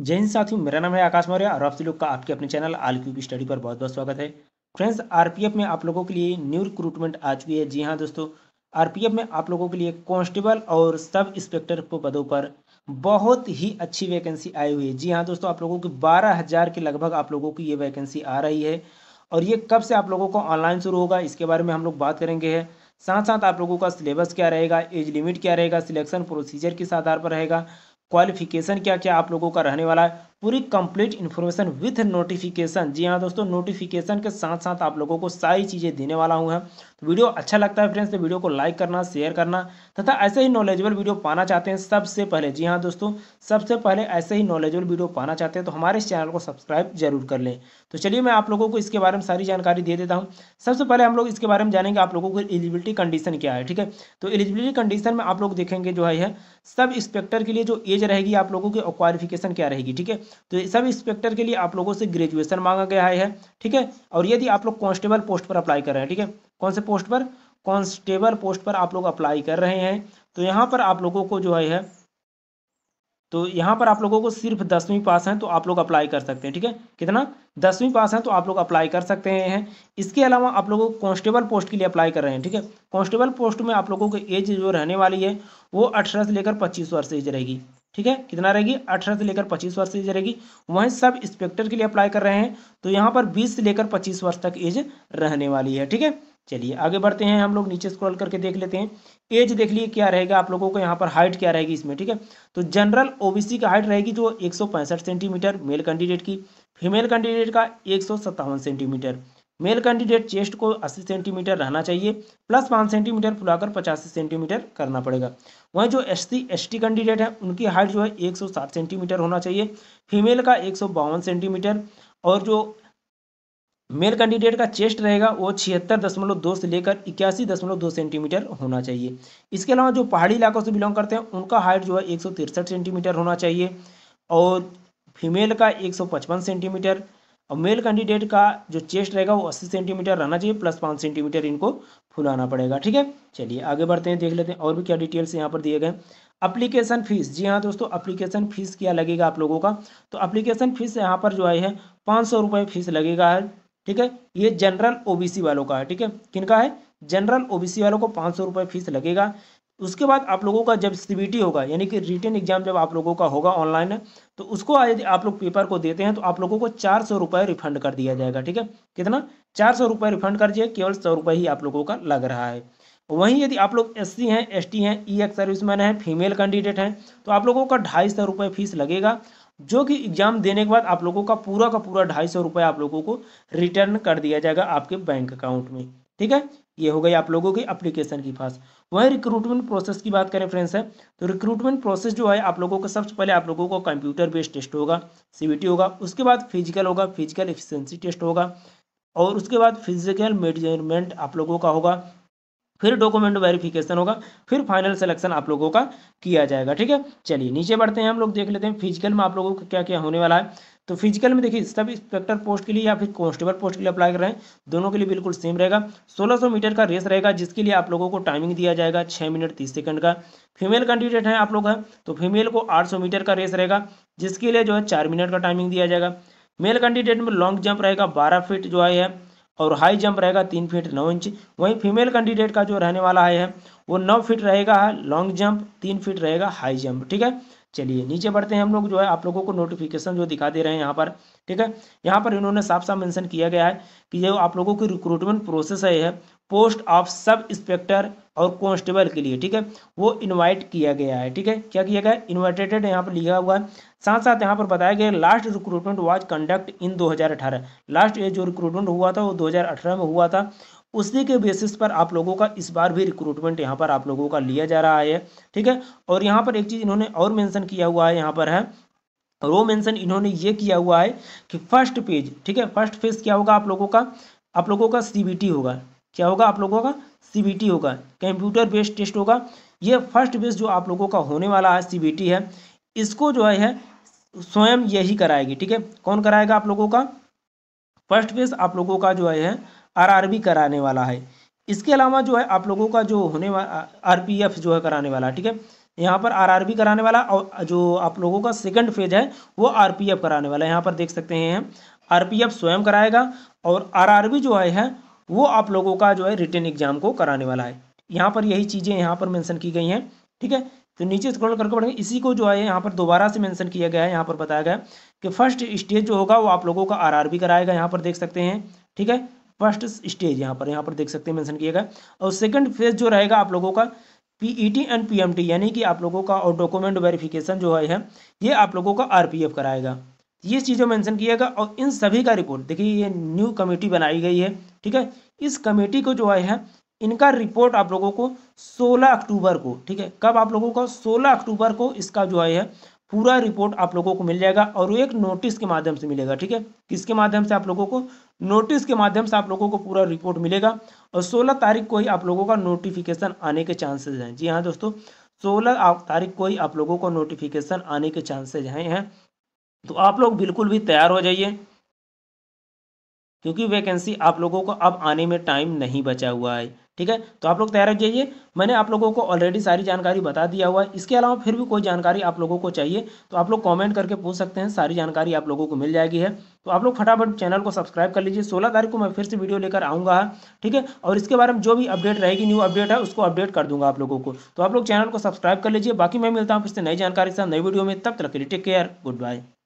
जय हिंद साथियों मेरा नाम है आकाश मौर्य और आप सभी लोग का आपके अपने चैनल आल क्यू की स्टडी पर बहुत बहुत स्वागत है फ्रेंड्स आरपीएफ में आप लोगों के लिए न्यू रिक्रूटमेंट आ चुकी है जी हाँ दोस्तों आरपीएफ में आप लोगों के लिए कांस्टेबल और सब इंस्पेक्टर पदों पर बहुत ही अच्छी वैकेंसी आई हुई है जी हाँ दोस्तों आप लोगों की बारह हज़ार के लगभग आप लोगों की ये वैकेंसी आ रही है और ये कब से आप लोगों को ऑनलाइन शुरू होगा इसके बारे में हम लोग बात करेंगे है साथ साथ आप लोगों का सिलेबस क्या रहेगा एज लिमिट क्या रहेगा सिलेक्शन प्रोसीजर किस आधार पर रहेगा क्वालिफिकेशन क्या क्या आप लोगों का रहने वाला है पूरी कंप्लीट इन्फॉर्मेशन विथ नोटिफिकेशन जी हाँ दोस्तों नोटिफिकेशन के साथ साथ आप लोगों को सारी चीज़ें देने वाला हूँ है तो वीडियो अच्छा लगता है फ्रेंड्स तो वीडियो को लाइक करना शेयर करना तथा ऐसे ही नॉलेजेबल वीडियो पाना चाहते हैं सबसे पहले जी हाँ दोस्तों सबसे पहले ऐसे ही नॉलेजेबल वीडियो पाना चाहते हैं तो हमारे इस चैनल को सब्सक्राइब जरूर कर लें तो चलिए मैं आप लोगों को इसके बारे में सारी जानकारी दे देता हूँ सबसे पहले हम लोग इसके बारे में जानेंगे आप लोगों को एलिजिबिलिटी कंडीशन क्या है ठीक है तो एलिजिबिलिटी कंडीशन में आप लोग देखेंगे जो है सब इंस्पेक्टर के लिए जो एज रहेगी आप लोगों की क्वालिफिकेशन क्या रहेगी ठीक है तो सब इंस्पेक्टर के लिए आप लोगों से ग्रेजुएशन मांगा गया है ठीक है और यदि आप लोग कॉन्स्टेबल पोस्ट पर अप्लाई कर रहे हैं ठीक है कौन से पोस्ट पर कॉन्स्टेबल पोस्ट पर आप लोग अप्लाई कर रहे हैं तो यहाँ पर आप लोगों को जो है तो यहाँ पर आप लोगों को सिर्फ दसवीं पास हैं तो आप लोग अप्लाई कर सकते हैं ठीक है कितना दसवीं पास हैं तो आप लोग अप्लाई कर सकते हैं इसके अलावा आप लोगों को कॉन्स्टेबल पोस्ट के लिए अप्लाई कर रहे हैं ठीक है कॉन्स्टेबल पोस्ट में आप लोगों की एज जो रहने वाली है वो अठारह से लेकर पच्चीस वर्ष एज रहेगी ठीक है कितना रहेगी अठारह से लेकर पच्चीस वर्ष एज रहेगी वहीं सब इंस्पेक्टर के लिए अप्लाई कर रहे हैं तो यहाँ पर बीस से लेकर पच्चीस वर्ष तक एज रहने वाली है ठीक है चलिए आगे बढ़ते हैं हम लोग नीचे स्क्रॉल करके देख लेते हैं एज देख लिए क्या रहेगा आप लोगों को यहाँ पर हाइट क्या रहेगी इसमें ठीक है तो जनरल ओबीसी का हाइट रहेगी जो एक सेंटीमीटर मेल कैंडिडेट की फीमेल कैंडिडेट का एक सेंटीमीटर मेल कैंडिडेट चेस्ट को 80 सेंटीमीटर रहना चाहिए प्लस पाँच सेंटीमीटर फुलाकर पचासी सेंटीमीटर करना पड़ेगा वहीं जो एस सी कैंडिडेट है उनकी हाइट जो है 107 सेंटीमीटर होना चाहिए फीमेल का एक सेंटीमीटर और जो मेल कैंडिडेट का चेस्ट रहेगा वो छिहत्तर दशमलव दो से लेकर इक्यासी दशमलव दो सेंटीमीटर होना चाहिए इसके अलावा जो पहाड़ी इलाकों से बिलोंग करते हैं उनका हाइट जो है एक सौ तिरसठ सेंटीमीटर होना चाहिए और फीमेल का एक सौ पचपन सेंटीमीटर और मेल कैंडिडेट का जो चेस्ट रहेगा वो 80 सेंटीमीटर रहना चाहिए प्लस पाँच सेंटीमीटर इनको फुलाना पड़ेगा ठीक है चलिए आगे बढ़ते हैं देख लेते हैं और भी क्या डिटेल्स यहाँ पर दिए गए अप्लीकेशन फीस जी हाँ दोस्तों अप्लीकेशन फीस क्या लगेगा आप लोगों का तो अप्लीकेशन फीस यहाँ पर जो आई है पाँच सौ रुपये फीस लगेगा है ठीक है ये जनरल ओबीसी वालों का है ठीक है किनका है जनरल ओबीसी वालों को पाँच सौ रुपये फीस लगेगा उसके बाद आप लोगों का जब सी होगा यानी कि रिटर्न एग्जाम जब आप लोगों का होगा ऑनलाइन तो उसको यदि आप लोग पेपर को देते हैं तो आप लोगों को चार सौ रुपये रिफंड कर दिया जाएगा ठीक है कितना चार सौ रुपये रिफंड कर दिए केवल सौ रुपये ही आप लोगों का लग रहा है वहीं यदि आप लोग एस हैं एस हैं ई एक्स सर्विसमैन हैं फीमेल कैंडिडेट हैं तो आप लोगों का ढाई सौ रुपये फीस लगेगा जो कि एग्ज़ाम देने के बाद आप लोगों का पूरा का पूरा ढाई सौ रुपये आप लोगों को रिटर्न कर दिया जाएगा आपके बैंक अकाउंट में ठीक है ये हो गई आप लोगों की अप्लीकेशन की फास वहीं रिक्रूटमेंट प्रोसेस की बात करें फ्रेंड्स है तो रिक्रूटमेंट प्रोसेस जो है आप लोगों को सबसे पहले आप लोगों को कंप्यूटर बेस्ड टेस्ट होगा सीबीटी होगा उसके बाद फिजिकल होगा फिजिकल एफिशिएंसी टेस्ट होगा और उसके बाद फिजिकल मेजरमेंट आप लोगों का होगा फिर डॉक्यूमेंट वेरिफिकेशन होगा फिर फाइनल सिलेक्शन आप लोगों का किया जाएगा ठीक है चलिए नीचे बढ़ते हैं हम लोग देख लेते हैं फिजिकल में आप लोगों का क्या क्या होने वाला है तो फिजिकल में देखिए सब इंस्पेक्टर पोस्ट के लिए या फिर कॉन्स्टेबल पोस्ट के लिए अप्लाई कर रहे हैं दोनों के लिए बिल्कुल सेम रहेगा 1600 मीटर का रेस रहेगा जिसके लिए आप लोगों को टाइमिंग दिया जाएगा छः मिनट तीस सेकंड का फीमेल कैंडिडेट है आप लोग हैं हाँ, तो फीमेल को 800 मीटर का रेस रहेगा जिसके लिए जो है चार मिनट का टाइमिंग दिया जाएगा मेल कैंडिडेट में लॉन्ग जंप रहेगा बारह फीट जो है और हाई जंप रहेगा तीन फीट नौ इंच वहीं फीमेल कैंडिडेट का जो रहने वाला है वो नौ फीट रहेगा लॉन्ग जंप तीन फीट रहेगा हाई जंप ठीक है चलिए नीचे बढ़ते हैं हम लोग जो है आप लोगों को नोटिफिकेशन जो दिखा दे रहे हैं यहाँ पर ठीक है यहाँ पर इन्होंने साफ साफ मेंशन किया गया है कि जो आप लोगों की रिक्रूटमेंट प्रोसेस है यह पोस्ट ऑफ सब इंस्पेक्टर और कॉन्स्टेबल के लिए ठीक है वो इनवाइट किया गया है ठीक है क्या किया गया इन्वाइटेड यहाँ पर लिखा हुआ है साथ साथ यहाँ पर बताया गया last recruitment was conduct in दो लास्ट ये जो रिक्रूटमेंट हुआ था वो दो में हुआ था उसी के बेसिस पर आप लोगों का इस बार भी रिक्रूटमेंट यहाँ पर आप लोगों का लिया जा रहा है ठीक है और यहाँ पर एक चीज़ इन्होंने और मैंसन किया हुआ है यहाँ पर है रो मेंशन इन्होंने ये किया हुआ है कि फर्स्ट पेज ठीक है फर्स्ट फेज क्या होगा आप लोगों का आप लोगों का सी होगा क्या होगा आप लोगों का सी होगा कंप्यूटर बेस्ड टेस्ट होगा ये फर्स्ट बेस जो आप लोगों का होने वाला है सी है इसको जो है स्वयं यही कराएगी ठीक है कौन कराएगा आप लोगों का फर्स्ट बेस आप लोगों का जो है आरआरबी कराने वाला है इसके अलावा जो है आप लोगों का जो होने वाला आर जो है कराने वाला ठीक है यहाँ पर आरआरबी कराने वाला और जो आप लोगों का सेकंड फेज है वो आरपीएफ कराने वाला है यहाँ पर देख सकते हैं आरपीएफ स्वयं कराएगा और आरआरबी जो है, है वो आप लोगों का जो है रिटर्न एग्जाम को कराने वाला है यहाँ पर यही चीज़ें यहाँ पर मैंसन की गई हैं ठीक है तो नीचे स्क्रॉल करके पढ़ेंगे इसी को जो है यहाँ पर दोबारा से मेंशन किया गया है यहाँ पर बताया गया कि फर्स्ट स्टेज जो होगा वो आप लोगों का आरआरबी कराएगा यहाँ पर देख सकते हैं ठीक है फर्स्ट स्टेज यहाँ पर यहाँ पर देख सकते हैं मेंशन किया गया और सेकंड फेज जो रहेगा आप लोगों का पीईटी एंड पीएमटी यानी कि आप लोगों का और डॉक्यूमेंट वेरिफिकेशन जो है ये आप लोगों का आरपीएफ कराएगा ये चीज़ें मेंशन गया और इन सभी का रिपोर्ट देखिए ये न्यू कमेटी बनाई गई है ठीक है इस कमेटी को जो है इनका रिपोर्ट आप लोगों को 16 अक्टूबर को ठीक है कब आप लोगों को 16 अक्टूबर को इसका जो है पूरा रिपोर्ट आप लोगों को मिल जाएगा और एक नोटिस के माध्यम से मिलेगा ठीक है किसके माध्यम से आप लोगों को नोटिस के माध्यम से आप लोगों को पूरा रिपोर्ट मिलेगा और 16 तारीख को ही आप लोगों का नोटिफिकेशन आने के चांसेज हैं जी हाँ दोस्तों 16 तारीख को ही आप लोगों को नोटिफिकेशन आने के चांसेज हैं तो आप लोग बिल्कुल भी तैयार हो जाइए क्योंकि वैकेंसी आप लोगों को अब आने में टाइम नहीं बचा हुआ है ठीक है तो आप लोग तैयार रख जाइए मैंने आप लोगों को ऑलरेडी सारी जानकारी बता दिया हुआ है इसके अलावा फिर भी कोई जानकारी आप लोगों को चाहिए तो आप लोग कमेंट करके पूछ सकते हैं सारी जानकारी आप लोगों को मिल जाएगी है तो आप लोग फटाफट चैनल को सब्सक्राइब कर लीजिए सोलह तारीख को मैं फिर से वीडियो लेकर आऊँगा ठीक है और इसके बारे में जो भी अपडेट रहेगी न्यू अपडेट है उसको अपडेट कर दूंगा आप लोगों को तो आप लोग चैनल को सब्सक्राइब कर लीजिए बाकी मैं मिलता हूँ फिर से नई जानकारी के साथ नई वीडियो में तब तक के लिए टेक केयर गुड बाय